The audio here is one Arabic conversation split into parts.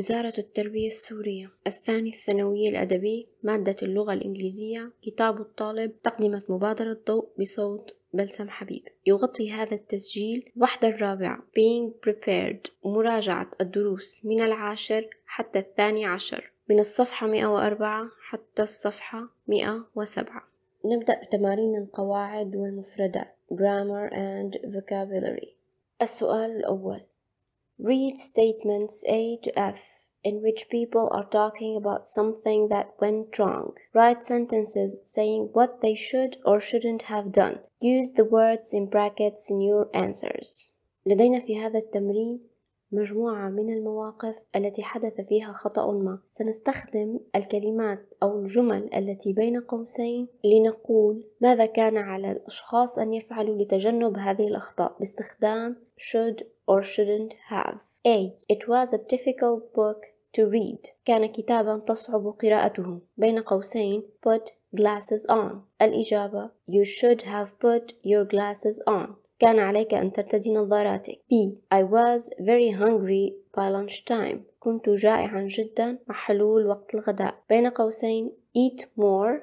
وزارة التربية السورية الثاني الثانوي الأدبي مادة اللغة الإنجليزية كتاب الطالب تقدمة مبادرة ضوء بصوت بلسم حبيب يغطي هذا التسجيل وحدة الرابعة Being Prepared مراجعة الدروس من العاشر حتى الثاني عشر من الصفحة 104 حتى الصفحة 107 نبدأ بتمارين القواعد والمفردات Grammar and Vocabulary السؤال الأول Read statements A to F in which people are talking about something that went wrong. Write sentences saying what they should or shouldn't have done. Use the words in brackets in your answers. لدينا في هذا التمرين مجموعة من المواقف التي حدث فيها خطأ ما. سنستخدم الكلمات أو الجمل التي بين قوسين لنقول ماذا كان على الأشخاص أن يفعلوا لتجنب هذه الأخطاء باستخدام should or shouldn't have A. It was a difficult book to read كان كتابا تصعب قراءته بين قوسين put glasses on الإجابة you should have put your glasses on كان عليك أن ترتدي نظاراتك B. I was very hungry by lunchtime كنت جائعا جدا مع حلول وقت الغداء بين قوسين eat more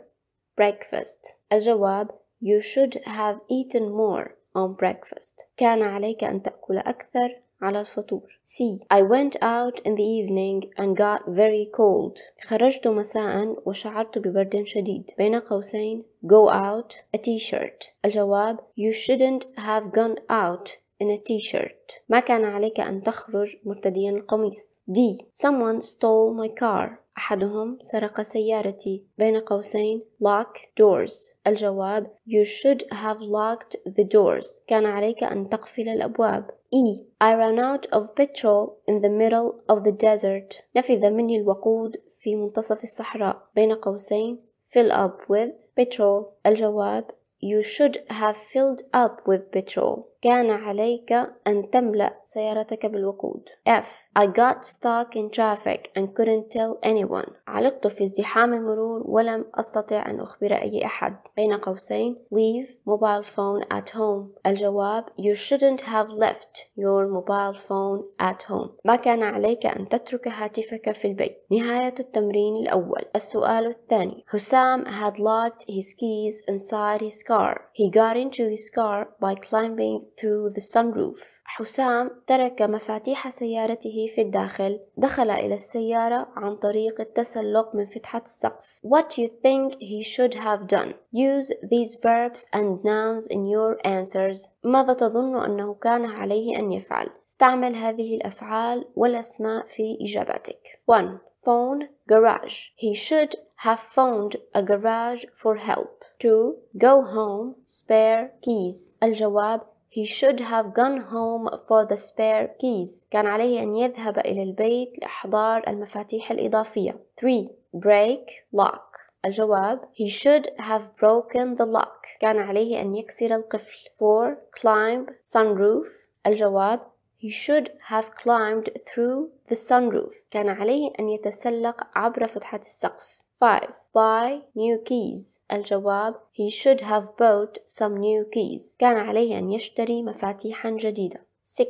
breakfast الجواب you should have eaten more on breakfast كان عليك أن تأكل أكثر على الفطور C I went out in the evening and got very cold خرجت مساء وشعرت ببرد شديد بين قوسين go out a t-shirt الجواب you shouldn't have gone out in a t-shirt ما كان عليك أن تخرج مرتديا القميص D someone stole my car أحدهم سرق سيارتي بين قوسين lock doors الجواب You should have locked the doors كان عليك أن تقفل الأبواب E I ran out of petrol in the middle of the desert نفذ مني الوقود في منتصف الصحراء بين قوسين fill up with petrol الجواب You should have filled up with petrol كان عليك أن تملأ سيارتك بالوقود F I got stuck in traffic and couldn't tell anyone علقت في ازدحام المرور ولم أستطع أن أخبر أي أحد بين قوسين leave mobile phone at home الجواب You shouldn't have left your mobile phone at home ما كان عليك أن تترك هاتفك في البيت نهاية التمرين الأول السؤال الثاني حسام had locked his keys inside his car He got into his car by climbing through the sunroof حسام ترك مفاتيح سيارته في الداخل دخل إلى السيارة عن طريق التسلق من فتحة السقف What you think he should have done Use these verbs and nouns in your answers ماذا تظن أنه كان عليه أن يفعل؟ استعمل هذه الأفعال والأسماء في إجاباتك 1. Phone garage He should have phoned a garage for help 2. Go home spare keys الجواب He should have gone home for the spare keys. كان عليه أن يذهب إلى البيت لإحضار المفاتيح الإضافية. 3. Break lock. الجواب He should have broken the lock. كان عليه أن يكسر القفل. 4. Climb sunroof. الجواب He should have climbed through the sunroof. كان عليه أن يتسلق عبر فتحة السقف. 5. buy new keys الجواب he should have bought some new keys كان عليه أن يشتري مفاتيحا جديدة 6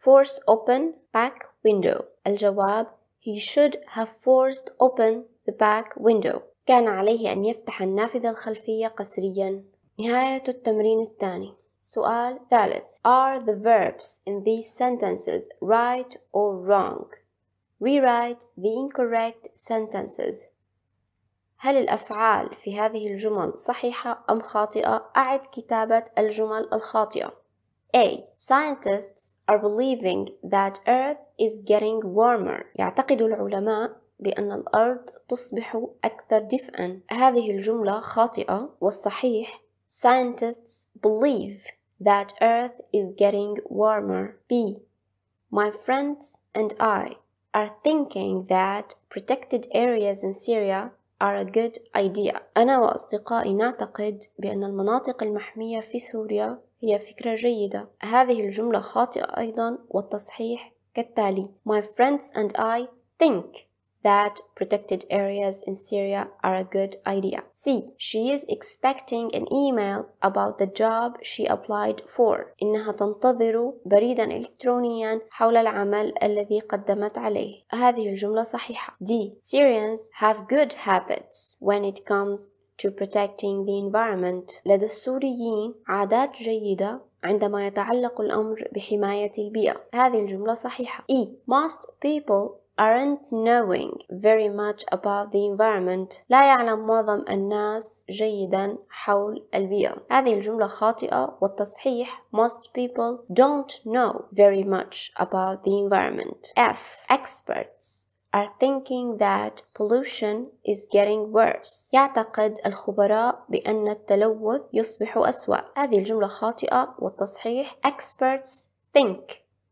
force open back window الجواب he should have forced open the back window كان عليه أن يفتح النافذة الخلفية قسريا نهاية التمرين الثاني سؤال ثالث Are the verbs in these sentences right or wrong? Rewrite the incorrect sentences هل الأفعال في هذه الجمل صحيحة أم خاطئة؟ أعد كتابة الجمل الخاطئة. A. Scientists are believing that Earth is getting warmer. يعتقد العلماء بأن الأرض تصبح أكثر دفئًا. هذه الجملة خاطئة والصحيح Scientists believe that Earth is getting warmer. B. My friends and I are thinking that protected areas in Syria are a good idea أنا وأصدقائي نعتقد بأن المناطق المحمية في سوريا هي فكرة جيدة هذه الجملة خاطئة أيضا والتصحيح كالتالي My friends and I think that protected areas in Syria are a good idea. C. She is expecting an email about the job she applied for. إنها تنتظر بريدا إلكترونيا حول العمل الذي قدمت عليه. هذه الجملة صحيحة. D. Syrians have good habits when it comes to protecting the environment. لدى السوريين عادات جيدة عندما يتعلق الأمر بحماية البيئة. هذه الجملة صحيحة. E. Most people aren't knowing very much about the environment لا يعلم معظم الناس جيدا حول البيئة هذه الجملة خاطئة والتصحيح most people don't know very much about the environment F experts are thinking that pollution is getting worse. يعتقد الخبراء بأن التلوث يصبح أسوأ. هذه الجملة خاطئة والتصحيح experts think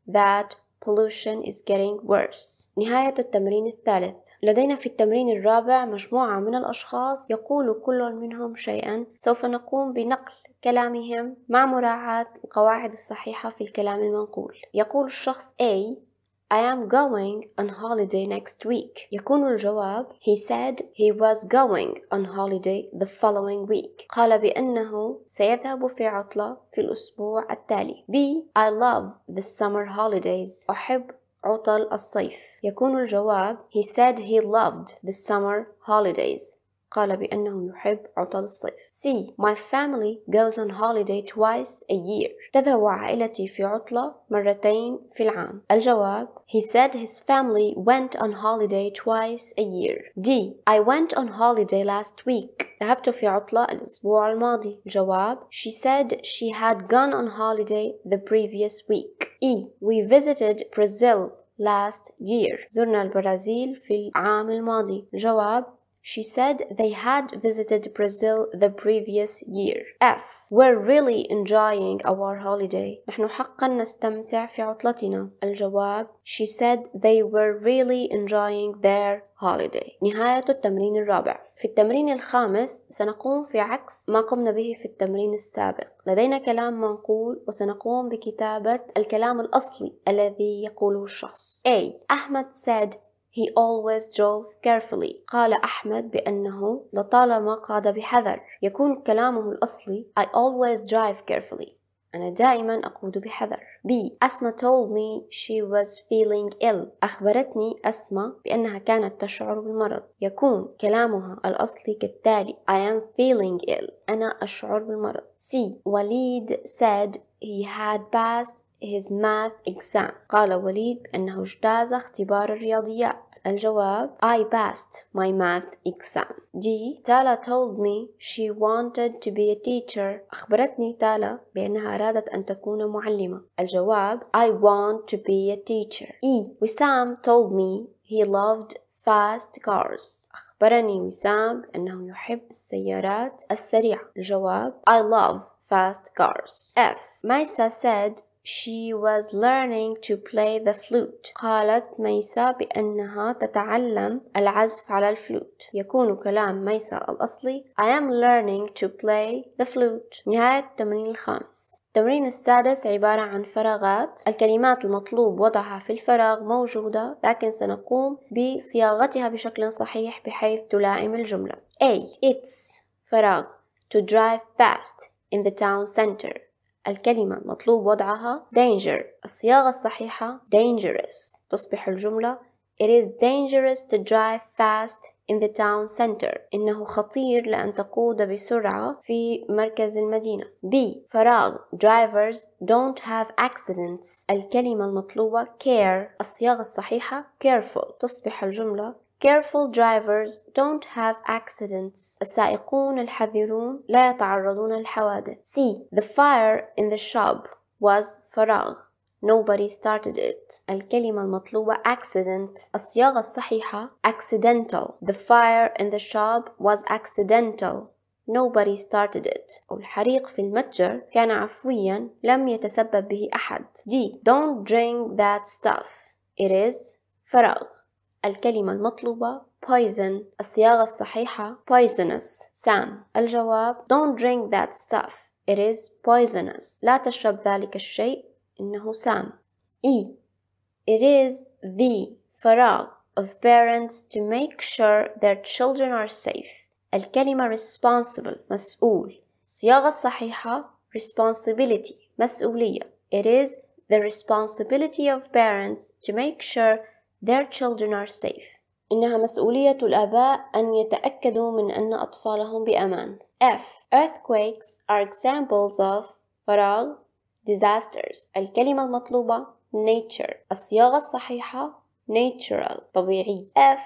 that pollution is getting worse نهاية التمرين الثالث لدينا في التمرين الرابع مجموعة من الأشخاص يقول كل منهم شيئا سوف نقوم بنقل كلامهم مع مراعاة القواعد الصحيحة في الكلام المنقول يقول الشخص A I am going on holiday next week يكون الجواب He said he was going on holiday the following week قال بأنه سيذهب في عطلة في الأسبوع التالي B I love the summer holidays أحب عطل الصيف يكون الجواب He said he loved the summer holidays قال بأنه يحب عطل الصيف C My family goes on holiday twice a year تذهب عائلتي في عطلة مرتين في العام الجواب He said his family went on holiday twice a year D I went on holiday last week ذهبت في عطلة الأسبوع الماضي الجواب She said she had gone on holiday the previous week E We visited Brazil last year زرنا البرازيل في العام الماضي الجواب She said they had visited Brazil the previous year. F. We're really enjoying our holiday. نحن حقا نستمتع في عطلتنا. الجواب She said they were really enjoying their holiday. نهاية التمرين الرابع. في التمرين الخامس سنقوم في عكس ما قمنا به في التمرين السابق. لدينا كلام منقول وسنقوم بكتابة الكلام الأصلي الذي يقوله الشخص. A. Ahmed said He always drove carefully. قال أحمد بأنه لطالما قاد بحذر. يكون كلامه الأصلي I always drive carefully. أنا دائما أقود بحذر. B. أسما told me she was feeling ill. أخبرتني أسما بأنها كانت تشعر بالمرض. يكون كلامها الأصلي كالتالي: I am feeling ill. أنا أشعر بالمرض. C. وليد said he had passed his math exam قال وليد بأنه اجتاز اختبار الرياضيات الجواب I passed my math exam D Tala told me she wanted to be a teacher أخبرتني تالا بأنها أرادت أن تكون معلمة الجواب I want to be a teacher E Wissam told me he loved fast cars أخبرني وسام أنه يحب السيارات السريعة الجواب I love fast cars F Maisa said She was learning to play the flute. قالت ميسا بأنها تتعلم العزف على الفلوت. يكون كلام ميسا الأصلي I am learning to play the flute. نهاية التمرين الخامس. التمرين السادس عبارة عن فراغات الكلمات المطلوب وضعها في الفراغ موجودة لكن سنقوم بصياغتها بشكل صحيح بحيث تلائم الجملة A. It's فراغ to drive fast in the town center الكلمة المطلوب وضعها danger الصياغة الصحيحة dangerous تصبح الجملة It is dangerous to drive fast in the town center إنه خطير لأن تقود بسرعة في مركز المدينة B فراغ drivers don't have accidents الكلمة المطلوبة care الصياغة الصحيحة careful تصبح الجملة Careful drivers don't have accidents. السائقون الحذرون لا يتعرضون للحوادث. C. The fire in the shop was فراغ. Nobody started it. الكلمة المطلوبة accident. الصياغة الصحيحة accidental. The fire in the shop was accidental. Nobody started it. الحريق في المتجر كان عفويا لم يتسبب به أحد. D. Don't drink that stuff. It is فراغ. الكلمة المطلوبة poison الصياغة الصحيحة poisonous سام الجواب don't drink that stuff it is poisonous لا تشرب ذلك الشيء إنه سام E it is the فراغ of parents to make sure their children are safe الكلمة responsible مسؤول الصياغة الصحيحة responsibility مسؤولية it is the responsibility of parents to make sure Their children are safe. إنها مسؤولية الآباء أن يتأكدوا من أن أطفالهم بأمان. F. Earthquakes are examples of فراغ disasters. الكلمة المطلوبة nature. الصياغة الصحيحة natural طبيعي. F.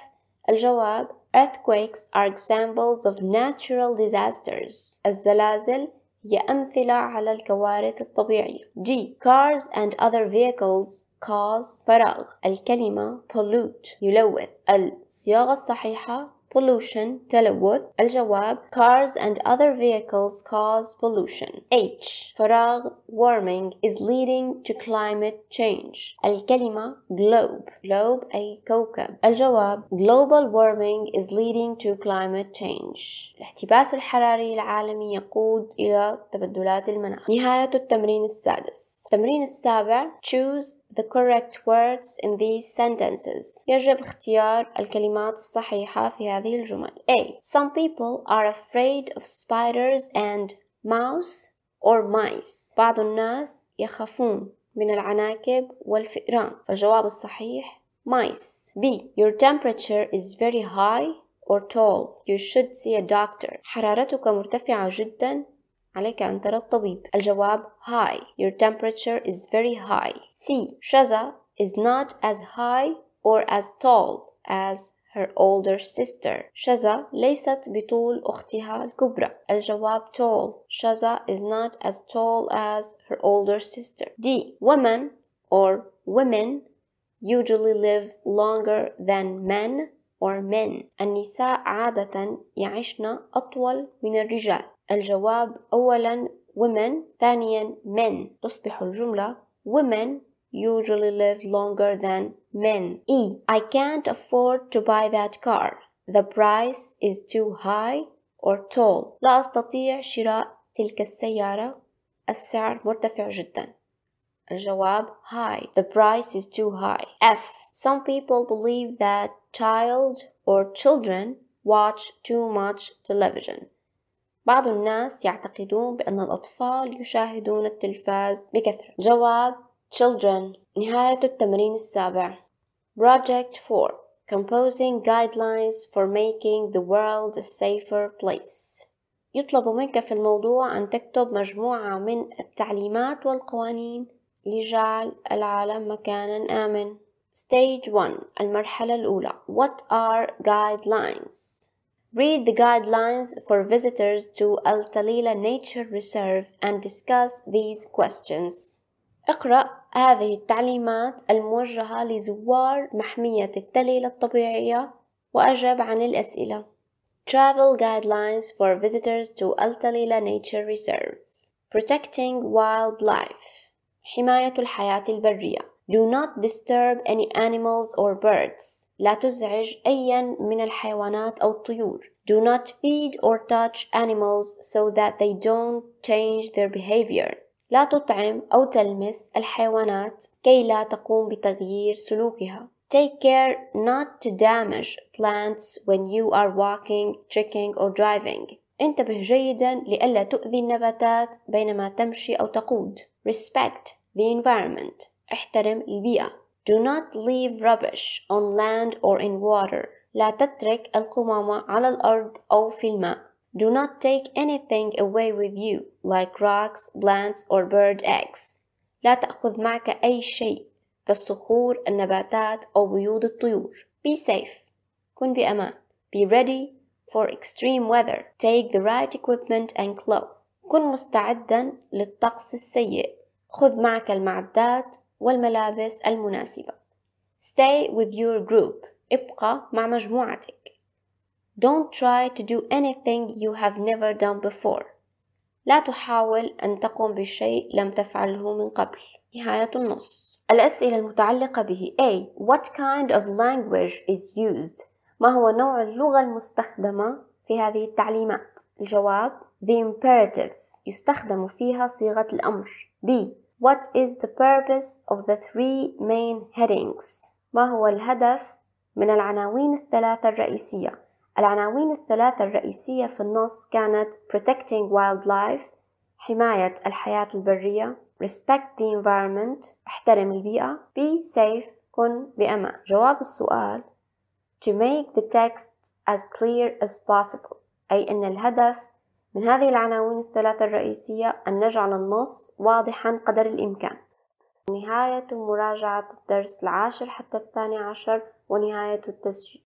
الجواب Earthquakes are examples of natural disasters. الزلازل هي أمثلة على الكوارث الطبيعية. G. Cars and other vehicles cause فراغ الكلمة pollute يلوث الصياغة الصحيحة pollution تلوث الجواب cars and other vehicles cause pollution H فراغ warming is leading to climate change الكلمة globe globe أي كوكب الجواب global warming is leading to climate change الاحتباس الحراري العالمي يقود إلى تبدلات المناخ نهاية التمرين السادس التمرين السابع choose the correct words in these sentences يجب اختيار الكلمات الصحيحة في هذه الجمل A Some people are afraid of spiders and mouse or mice بعض الناس يخافون من العناكب والفئران فالجواب الصحيح mice B Your temperature is very high or tall You should see a doctor حرارتك مرتفعة جدا عليك أن ترى الطبيب الجواب high your temperature is very high C Shaza is not as high or as tall as her older sister Shaza ليست بطول أختها الكبرى الجواب tall Shaza is not as tall as her older sister D women or women usually live longer than men or men النساء عادة يعيشن أطول من الرجال الجواب أولا women ثانيا men تصبح الجملة women usually live longer than men E I can't afford to buy that car the price is too high or tall لا أستطيع شراء تلك السيارة السعر مرتفع جدا الجواب high the price is too high F some people believe that child or children watch too much television بعض الناس يعتقدون بأن الأطفال يشاهدون التلفاز بكثرة جواب Children نهاية التمرين السابع Project 4 Composing Guidelines for Making the World a Safer Place يطلب منك في الموضوع أن تكتب مجموعة من التعليمات والقوانين لجعل العالم مكانا آمن Stage 1 المرحلة الأولى What are guidelines؟ Read the guidelines for visitors to Al Talila Nature Reserve and discuss these questions. اقرأ هذه التعليمات الموجهة لزوار محمية التليلة الطبيعية وأجب عن الأسئلة. Travel guidelines for visitors to Al Talila Nature Reserve. Protecting wildlife. حماية الحياة البرية. Do not disturb any animals or birds. لا تزعج أيا من الحيوانات أو الطيور Do not feed or touch animals so that they don't change their behavior لا تطعم أو تلمس الحيوانات كي لا تقوم بتغيير سلوكها Take care not to damage plants when you are walking, trekking or driving انتبه جيدا لألا تؤذي النباتات بينما تمشي أو تقود Respect the environment احترم البيئة Do not leave rubbish on land or in water. لا تترك القمامة على الأرض أو في الماء. Do not take anything away with you like rocks, plants or bird eggs. لا تأخذ معك أي شيء كالصخور، النباتات أو بيوض الطيور. Be safe. كن بأمان. Be ready for extreme weather. Take the right equipment and clothes. كن مستعدا للطقس السيء. خذ معك المعدات والملابس المناسبة Stay with your group ابقى مع مجموعتك Don't try to do anything you have never done before لا تحاول أن تقوم بشيء لم تفعله من قبل نهاية النص الأسئلة المتعلقة به A. What kind of language is used؟ ما هو نوع اللغة المستخدمة في هذه التعليمات؟ الجواب The imperative يستخدم فيها صيغة الأمر B. What is the purpose of the three main headings? ما هو الهدف من العناوين الثلاثة الرئيسية؟ العناوين الثلاثة الرئيسية في النص كانت Protecting Wildlife حماية الحياة البرية Respect the environment احترم البيئة Be safe كن بأمان جواب السؤال To make the text as clear as possible أي أن الهدف من هذه العناوين الثلاثة الرئيسية أن نجعل النص واضحا قدر الإمكان نهاية مراجعة الدرس العاشر حتى الثاني عشر ونهاية التسجيل